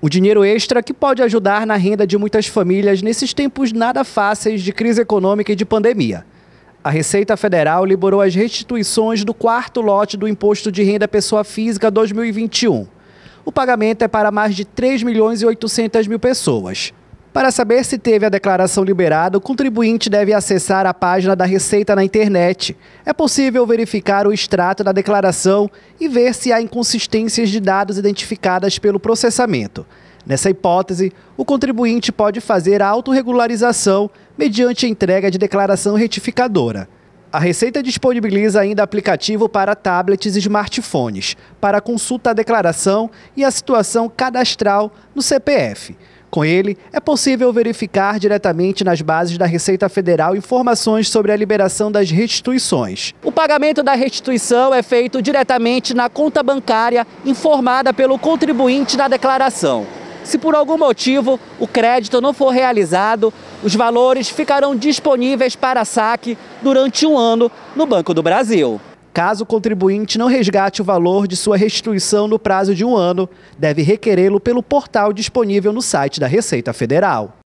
O dinheiro extra que pode ajudar na renda de muitas famílias nesses tempos nada fáceis de crise econômica e de pandemia. A Receita Federal liberou as restituições do quarto lote do Imposto de Renda Pessoa Física 2021. O pagamento é para mais de 3 milhões e 800 mil pessoas. Para saber se teve a declaração liberada, o contribuinte deve acessar a página da Receita na internet. É possível verificar o extrato da declaração e ver se há inconsistências de dados identificadas pelo processamento. Nessa hipótese, o contribuinte pode fazer a autorregularização mediante entrega de declaração retificadora. A Receita disponibiliza ainda aplicativo para tablets e smartphones, para consulta à declaração e à situação cadastral no CPF. Com ele, é possível verificar diretamente nas bases da Receita Federal informações sobre a liberação das restituições. O pagamento da restituição é feito diretamente na conta bancária informada pelo contribuinte na declaração. Se por algum motivo o crédito não for realizado, os valores ficarão disponíveis para saque durante um ano no Banco do Brasil. Caso o contribuinte não resgate o valor de sua restituição no prazo de um ano, deve requerê-lo pelo portal disponível no site da Receita Federal.